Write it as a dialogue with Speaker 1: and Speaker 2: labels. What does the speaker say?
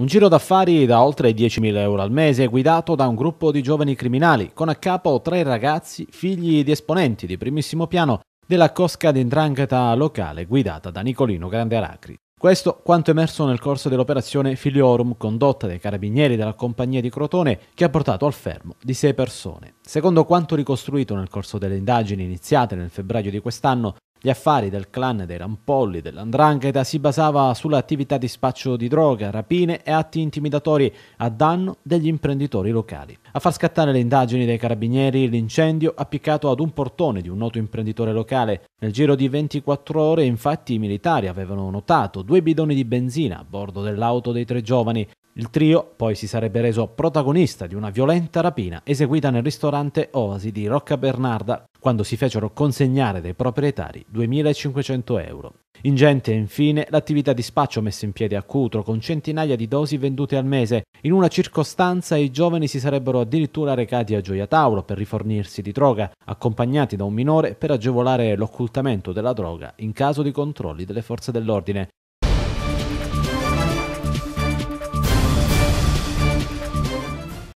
Speaker 1: Un giro d'affari da oltre 10.000 euro al mese guidato da un gruppo di giovani criminali con a capo tre ragazzi figli di esponenti di primissimo piano della cosca d'indrangheta locale guidata da Nicolino Grande Aracri. Questo quanto emerso nel corso dell'operazione Filiorum condotta dai carabinieri della compagnia di Crotone che ha portato al fermo di sei persone. Secondo quanto ricostruito nel corso delle indagini iniziate nel febbraio di quest'anno, gli affari del clan dei Rampolli dell'Andrangheta si basava sull'attività di spaccio di droga, rapine e atti intimidatori a danno degli imprenditori locali. A far scattare le indagini dei carabinieri l'incendio appiccato ad un portone di un noto imprenditore locale. Nel giro di 24 ore infatti i militari avevano notato due bidoni di benzina a bordo dell'auto dei tre giovani. Il trio poi si sarebbe reso protagonista di una violenta rapina eseguita nel ristorante Oasi di Rocca Bernarda quando si fecero consegnare dai proprietari 2.500 euro. Ingente infine l'attività di spaccio messa in piedi a Cutro con centinaia di dosi vendute al mese. In una circostanza i giovani si sarebbero addirittura recati a Gioia Tauro per rifornirsi di droga, accompagnati da un minore per agevolare l'occultamento della droga in caso di controlli delle forze dell'ordine.